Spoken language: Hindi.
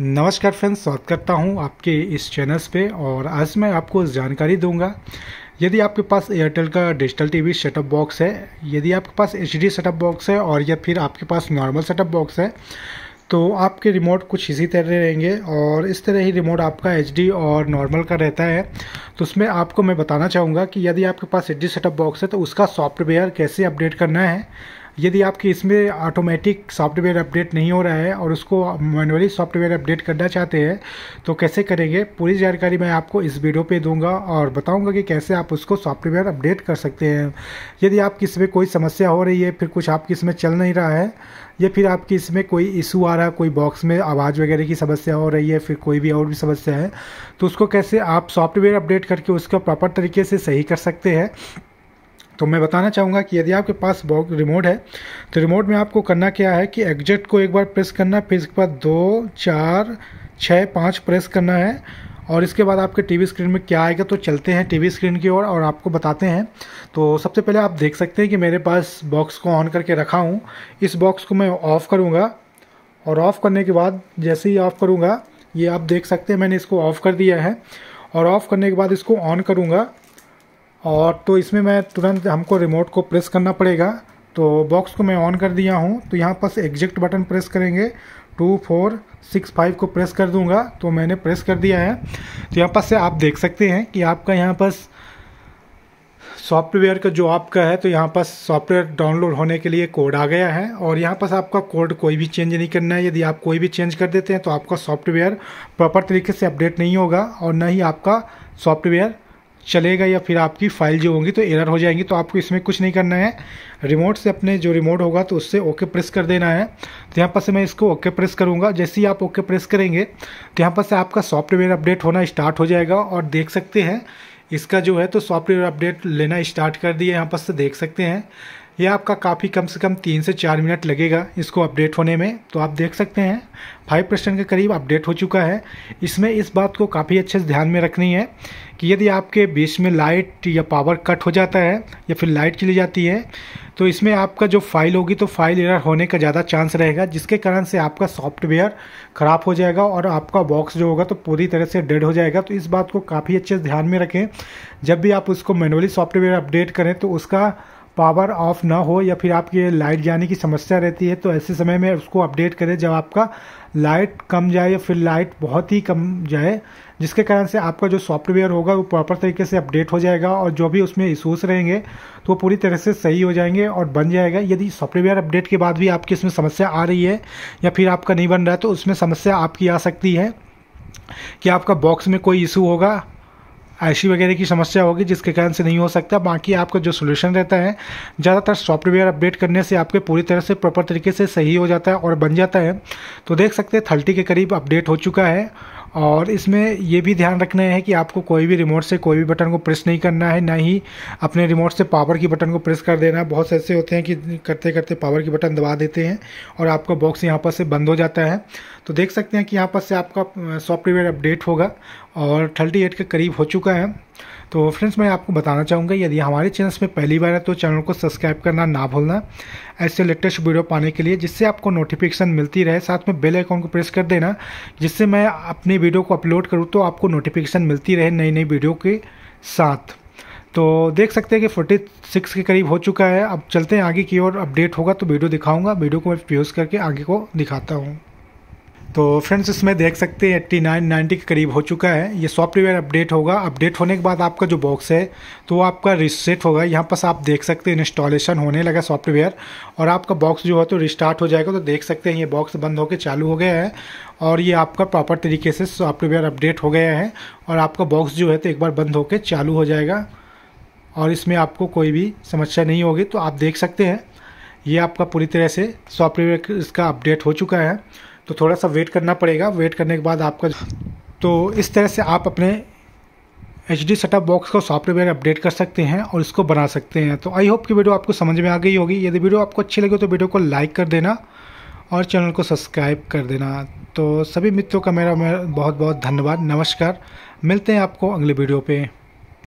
नमस्कार फ्रेंड्स स्वागत करता हूं आपके इस चैनल्स पे और आज मैं आपको जानकारी दूंगा यदि आपके पास एयरटेल का डिजिटल टीवी सेटअप बॉक्स है यदि आपके पास एच डी सेटअप बॉक्स है और या फिर आपके पास नॉर्मल सेटअप बॉक्स है तो आपके रिमोट कुछ इसी तरह रहेंगे और इस तरह ही रिमोट आपका एच और नॉर्मल का रहता है तो उसमें आपको मैं बताना चाहूँगा कि यदि आपके पास एच डी सेटअप बॉक्स है तो उसका सॉफ्टवेयर कैसे अपडेट करना है यदि आपके इसमें ऑटोमेटिक सॉफ्टवेयर अपडेट नहीं हो रहा है और उसको मैनुअली सॉफ्टवेयर अपडेट करना चाहते हैं तो कैसे करेंगे पूरी जानकारी मैं आपको इस वीडियो पे दूंगा और बताऊंगा कि कैसे आप उसको सॉफ्टवेयर अपडेट कर सकते हैं यदि आपकी इसमें कोई समस्या हो रही है फिर कुछ आपकी इसमें चल नहीं रहा है या फिर आपकी इसमें कोई इशू आ रहा है कोई बॉक्स में आवाज़ वगैरह की समस्या हो रही है फिर कोई भी और भी समस्या है तो उसको कैसे आप सॉफ्टवेयर अपडेट करके उसका प्रॉपर तरीके से सही कर सकते हैं तो मैं बताना चाहूँगा कि यदि आपके पास बॉक्स रिमोट है तो रिमोट में आपको करना क्या है कि एग्जिट को एक बार प्रेस करना फिर इसके बाद दो चार छः पाँच प्रेस करना है और इसके बाद आपके टीवी स्क्रीन में क्या आएगा तो चलते हैं टीवी स्क्रीन की ओर और, और आपको बताते हैं तो सबसे पहले आप देख सकते हैं कि मेरे पास बॉक्स को ऑन करके रखा हूँ इस बॉक्स को मैं ऑफ़ करूँगा और ऑफ़ करने के बाद जैसे ही ऑफ़ करूँगा ये आप देख सकते हैं मैंने इसको ऑफ़ कर दिया है और ऑफ़ करने के बाद इसको ऑन करूँगा और तो इसमें मैं तुरंत हमको रिमोट को प्रेस करना पड़ेगा तो बॉक्स को मैं ऑन कर दिया हूँ तो यहाँ पर एग्जेक्ट बटन प्रेस करेंगे टू फोर सिक्स फाइव को प्रेस कर दूंगा तो मैंने प्रेस कर दिया है तो यहाँ पर से आप देख सकते हैं कि आपका यहाँ पर सॉफ्टवेयर का जो आपका है तो यहाँ पर सॉफ्टवेयर डाउनलोड होने के लिए कोड आ गया है और यहाँ पर आपका कोड कोई भी चेंज नहीं करना है यदि आप कोई भी चेंज कर देते हैं तो आपका सॉफ्टवेयर प्रॉपर तरीके से अपडेट नहीं होगा और ना ही आपका सॉफ्टवेयर चलेगा या फिर आपकी फाइल जो होंगी तो एरर हो जाएंगी तो आपको इसमें कुछ नहीं करना है रिमोट से अपने जो रिमोट होगा तो उससे ओके प्रेस कर देना है तो यहाँ पर से मैं इसको ओके प्रेस करूँगा जैसे ही आप ओके प्रेस करेंगे तो यहाँ पर से आपका सॉफ्टवेयर अपडेट होना स्टार्ट हो जाएगा और देख सकते हैं इसका जो है तो सॉफ्टवेयर अपडेट लेना स्टार्ट कर दिया यहाँ पर से देख सकते हैं यह आपका काफ़ी कम से कम तीन से चार मिनट लगेगा इसको अपडेट होने में तो आप देख सकते हैं फाइव परसेंट के करीब अपडेट हो चुका है इसमें इस बात को काफ़ी अच्छे से ध्यान में रखनी है कि यदि आपके बीच में लाइट या पावर कट हो जाता है या फिर लाइट चली जाती है तो इसमें आपका जो फाइल होगी तो फाइल एरर होने का ज़्यादा चांस रहेगा जिसके कारण से आपका सॉफ्टवेयर ख़राब हो जाएगा और आपका बॉक्स जो होगा तो पूरी तरह से डेड हो जाएगा तो इस बात को काफ़ी अच्छे से ध्यान में रखें जब भी आप उसको मैनुअली सॉफ्टवेयर अपडेट करें तो उसका पावर ऑफ ना हो या फिर आपके लाइट जाने की समस्या रहती है तो ऐसे समय में उसको अपडेट करें जब आपका लाइट कम जाए या फिर लाइट बहुत ही कम जाए जिसके कारण से आपका जो सॉफ्टवेयर होगा वो प्रॉपर तरीके से अपडेट हो जाएगा और जो भी उसमें इशूज़ रहेंगे तो वो पूरी तरह से सही हो जाएंगे और बन जाएगा यदि सॉफ्टवेयर अपडेट के बाद भी आपकी इसमें समस्या आ रही है या फिर आपका नहीं बन रहा है तो उसमें समस्या आपकी आ सकती है कि आपका बॉक्स में कोई इशू होगा आईसी वगैरह की समस्या होगी जिसके कारण से नहीं हो सकता बाकी आपका जो सोल्यूशन रहता है ज़्यादातर सॉफ्टवेयर अपडेट करने से आपके पूरी तरह से प्रॉपर तरीके से सही हो जाता है और बन जाता है तो देख सकते हैं थर्टी के करीब अपडेट हो चुका है और इसमें ये भी ध्यान रखना है कि आपको कोई भी रिमोट से कोई भी बटन को प्रेस नहीं करना है ना ही अपने रिमोट से पावर की बटन को प्रेस कर देना बहुत से ऐसे होते हैं कि करते करते पावर की बटन दबा देते हैं और आपका बॉक्स यहाँ पर से बंद हो जाता है तो देख सकते हैं कि यहाँ पर से आपका सॉफ्टवेयर अपडेट होगा और 38 के करीब हो चुका है तो फ्रेंड्स मैं आपको बताना चाहूँगा यदि हमारे चैनल में पहली बार है तो चैनल को सब्सक्राइब करना ना भूलना ऐसे लेटेस्ट वीडियो पाने के लिए जिससे आपको नोटिफिकेशन मिलती रहे साथ में बेल आइकॉन को प्रेस कर देना जिससे मैं अपनी वीडियो को अपलोड करूँ तो आपको नोटिफिकेशन मिलती रहे नई नई वीडियो के साथ तो देख सकते हैं कि 46 के करीब हो चुका है अब चलते हैं आगे की ओर अपडेट होगा तो वीडियो दिखाऊंगा वीडियो को मैं प्यूज करके आगे को दिखाता हूँ तो फ्रेंड्स इसमें देख सकते हैं एट्टी नाइन नाइन्टी के करीब हो चुका है ये सॉफ्टवेयर अपडेट होगा अपडेट होने के बाद आपका जो बॉक्स है तो वो आपका रिसेट होगा यहाँ पर आप देख सकते हैं इंस्टॉलेशन होने लगा सॉफ्टवेयर और आपका बॉक्स जो है तो रिस्टार्ट हो जाएगा तो देख सकते हैं ये बॉक्स बंद होकर चालू हो गया है और ये आपका प्रॉपर तरीके से सॉफ्टवेयर अपडेट हो गया है और आपका बॉक्स जो है तो एक बार बंद होकर चालू हो जाएगा और इसमें आपको कोई भी समस्या नहीं होगी तो आप देख सकते हैं ये आपका पूरी तरह से सॉफ्टवेयर इसका अपडेट हो चुका है तो थोड़ा सा वेट करना पड़ेगा वेट करने के बाद आपका तो इस तरह से आप अपने एच डी सेटअप बॉक्स को सॉफ्टवेयर अपडेट कर सकते हैं और इसको बना सकते हैं तो आई होप कि वीडियो आपको समझ में आ गई होगी यदि वीडियो आपको अच्छी लगे तो वीडियो को लाइक कर देना और चैनल को सब्सक्राइब कर देना तो सभी मित्रों का मेरा, बहुत बहुत धन्यवाद नमस्कार मिलते हैं आपको अगले वीडियो पर